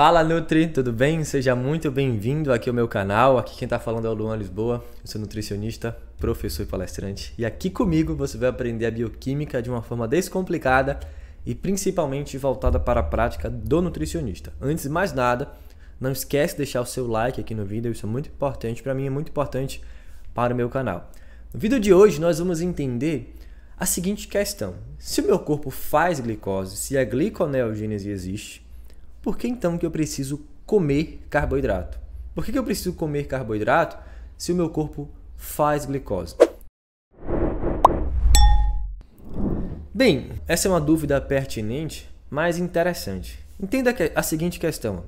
Fala Nutri, tudo bem? Seja muito bem-vindo aqui ao meu canal. Aqui quem está falando é o Luan Lisboa, eu sou nutricionista, professor e palestrante. E aqui comigo você vai aprender a bioquímica de uma forma descomplicada e principalmente voltada para a prática do nutricionista. Antes de mais nada, não esquece de deixar o seu like aqui no vídeo, isso é muito importante para mim, é muito importante para o meu canal. No vídeo de hoje nós vamos entender a seguinte questão: se o meu corpo faz glicose, se a gliconeogênese existe, por que então que eu preciso comer carboidrato? Por que, que eu preciso comer carboidrato se o meu corpo faz glicose? Bem, essa é uma dúvida pertinente, mas interessante. Entenda a seguinte questão.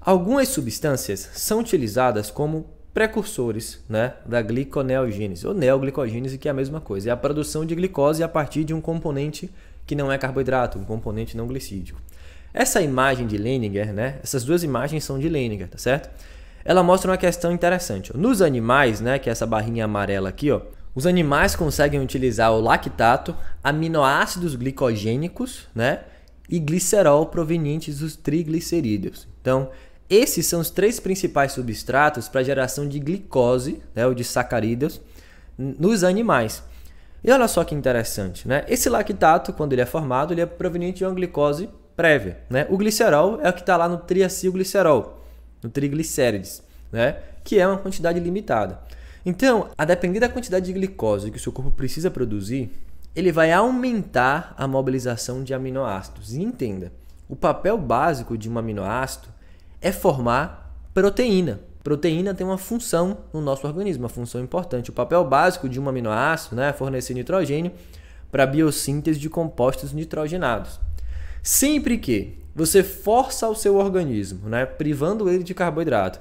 Algumas substâncias são utilizadas como precursores né, da gliconeogênese, ou neoglicogênese, que é a mesma coisa, é a produção de glicose a partir de um componente que não é carboidrato, um componente não glicídico. Essa imagem de Leninger, né? Essas duas imagens são de Leninger, tá certo? Ela mostra uma questão interessante. Nos animais, né, que é essa barrinha amarela aqui, ó, os animais conseguem utilizar o lactato, aminoácidos glicogênicos, né, e glicerol provenientes dos triglicerídeos. Então, esses são os três principais substratos para a geração de glicose, né, ou de sacarídeos, nos animais. E olha só que interessante, né? Esse lactato, quando ele é formado, ele é proveniente de uma glicose prévia. Né? O glicerol é o que está lá no triacilglicerol, no triglicérides, né? que é uma quantidade limitada. Então, a depender da quantidade de glicose que o seu corpo precisa produzir, ele vai aumentar a mobilização de aminoácidos. E entenda, o papel básico de um aminoácido é formar proteína. Proteína tem uma função no nosso organismo, uma função importante. O papel básico de um aminoácido né, é fornecer nitrogênio para a biossíntese de compostos nitrogenados. Sempre que você força o seu organismo, né, privando ele de carboidrato,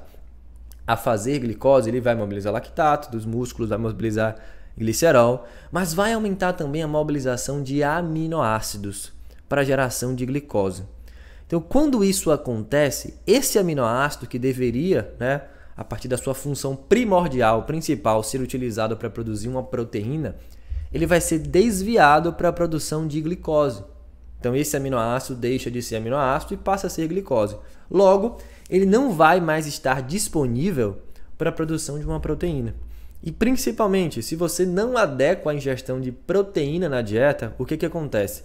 a fazer glicose, ele vai mobilizar lactato dos músculos, vai mobilizar glicerol, mas vai aumentar também a mobilização de aminoácidos para geração de glicose. Então, quando isso acontece, esse aminoácido que deveria, né, a partir da sua função primordial, principal, ser utilizado para produzir uma proteína, ele vai ser desviado para a produção de glicose. Então esse aminoácido deixa de ser aminoácido e passa a ser glicose. Logo, ele não vai mais estar disponível para a produção de uma proteína. E principalmente, se você não adequa a ingestão de proteína na dieta, o que, que acontece?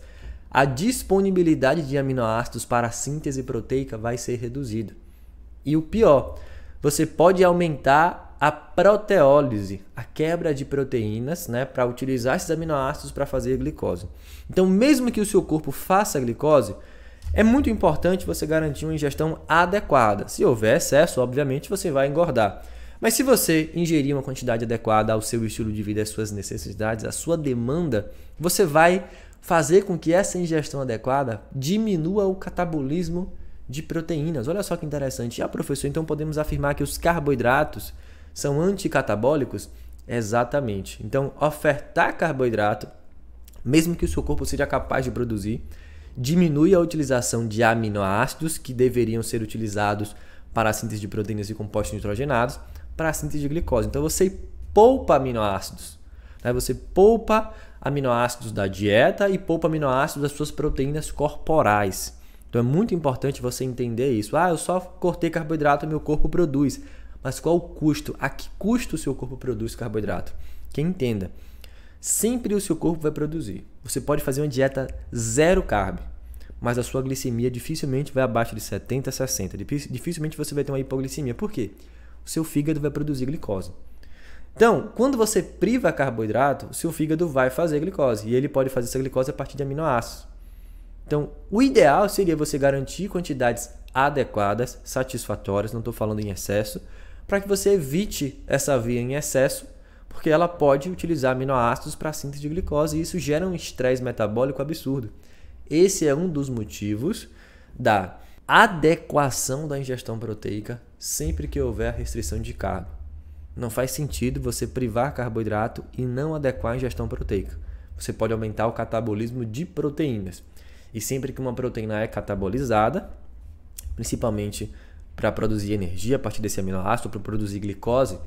A disponibilidade de aminoácidos para a síntese proteica vai ser reduzida. E o pior, você pode aumentar a proteólise, a quebra de proteínas, né, para utilizar esses aminoácidos para fazer glicose. Então, mesmo que o seu corpo faça glicose, é muito importante você garantir uma ingestão adequada. Se houver excesso, obviamente você vai engordar. Mas se você ingerir uma quantidade adequada ao seu estilo de vida, às suas necessidades, à sua demanda, você vai fazer com que essa ingestão adequada diminua o catabolismo de proteínas. Olha só que interessante. Ah, professor, então podemos afirmar que os carboidratos são anticatabólicos? Exatamente. Então, ofertar carboidrato, mesmo que o seu corpo seja capaz de produzir, diminui a utilização de aminoácidos que deveriam ser utilizados para a síntese de proteínas e compostos nitrogenados, para a síntese de glicose. Então, você poupa aminoácidos. Né? Você poupa aminoácidos da dieta e poupa aminoácidos das suas proteínas corporais. Então é muito importante você entender isso. Ah, eu só cortei carboidrato, meu corpo produz. Mas qual o custo? A que custo o seu corpo produz carboidrato? Que entenda. Sempre o seu corpo vai produzir. Você pode fazer uma dieta zero carb, mas a sua glicemia dificilmente vai abaixo de 70, 60. Dificilmente você vai ter uma hipoglicemia. Por quê? O seu fígado vai produzir glicose. Então, quando você priva carboidrato, o seu fígado vai fazer glicose. E ele pode fazer essa glicose a partir de aminoácidos. Então, o ideal seria você garantir quantidades adequadas, satisfatórias, não estou falando em excesso, para que você evite essa via em excesso, porque ela pode utilizar aminoácidos para a síntese de glicose e isso gera um estresse metabólico absurdo. Esse é um dos motivos da adequação da ingestão proteica sempre que houver restrição de carbo. Não faz sentido você privar carboidrato e não adequar a ingestão proteica. Você pode aumentar o catabolismo de proteínas. E sempre que uma proteína é catabolizada, principalmente para produzir energia a partir desse aminoácido, para produzir glicose,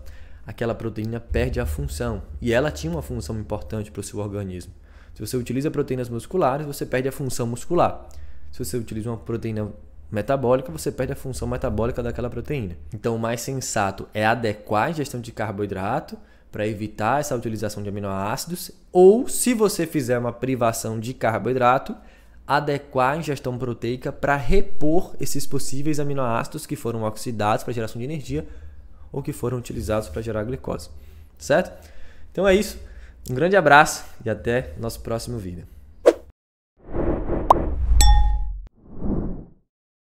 aquela proteína perde a função. E ela tinha uma função importante para o seu organismo. Se você utiliza proteínas musculares, você perde a função muscular. Se você utiliza uma proteína metabólica, você perde a função metabólica daquela proteína. Então, o mais sensato é adequar a ingestão de carboidrato para evitar essa utilização de aminoácidos, ou se você fizer uma privação de carboidrato, adequar a ingestão proteica para repor esses possíveis aminoácidos que foram oxidados para geração de energia ou que foram utilizados para gerar glicose, certo? Então é isso. Um grande abraço e até nosso próximo vídeo.